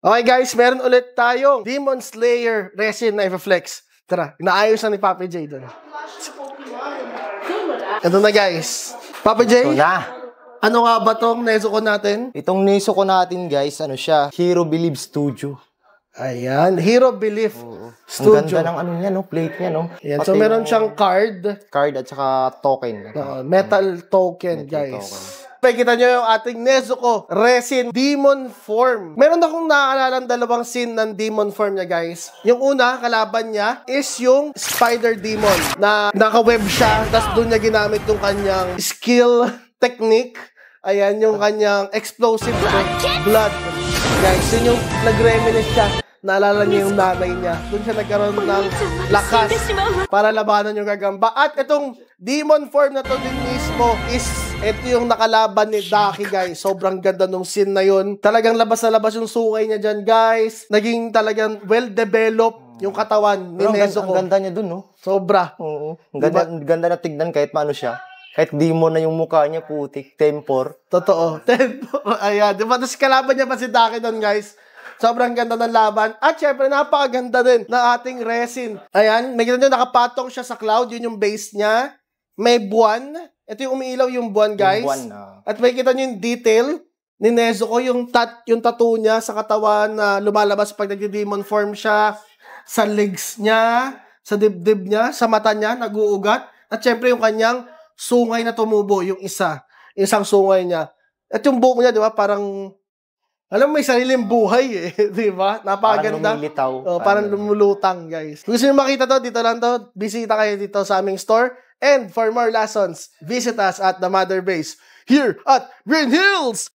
Okay guys, meron ulit tayong Demon Slayer resin na i-flex. Tara, inaayos na ni Papa J doon. Ito na guys. Papa J? Ito na. Ano nga ba tong ko natin? Itong ko natin guys, ano siya? Hero Believe Studio. Ayan, Hero Belief Studio. Ang ganda ng ano niya, no? plate niya, no? Ayan, so meron siyang card. Card at saka token. Uh, metal token, metal guys. Token. Pakikita nyo yung ating Nezuko Resin Demon Form. Meron akong naaalala dalawang scene ng Demon Form niya, guys. Yung una, kalaban niya is yung Spider Demon na naka-web siya, tapos doon niya ginamit yung kanyang skill technique. Ayan, yung kanyang explosive blood. Guys, yun yung nag-reminis siya naalala niya yung nanay niya. Doon siya nagkaroon ng lakas para labanan yung gagamba. At itong demon form na to din mismo is ito yung nakalaban ni Daki, guys. Sobrang ganda nung scene na yun. Talagang labas na labas yung sukay niya dyan, guys. Naging talagang well-developed yung katawan ni Pero Nezuko. Ang ganda niya dun, no? Sobra. Oo. Ang diba? ganda, diba? ganda na tignan kahit paano siya. Kahit demon na yung mukha niya, putik. Tempor. Totoo. Tempor. Ayan. Diba? Tapos kalaban niya pa si Daki doon, guys. Sobrang ganda ng laban. At syempre, napakaganda din na ating resin. Ayan, may ganun nakapatong siya sa cloud. Yun yung base niya. May buwan. Ito yung umiilaw yung buwan, guys. Yung buwan, uh... At makikita nyo yung detail ni Nezuko, yung, tat, yung tattoo niya sa katawan na lumalabas pag nag-demon form siya, sa legs niya, sa dibdib niya, sa mata niya, nag-uugat. At syempre yung kanyang sungay na tumubo, yung isa, isang sungay niya. At yung buhok niya, di ba, parang alam mo, may sariling buhay eh. Di ba? Napakaganda. Parang Oh, parang, parang lumulutang, guys. Kung gusto nyo makita to, dito lang to. Bisita kayo dito sa aming store. And for more lessons, visit us at the Mother Base here at Green Hills!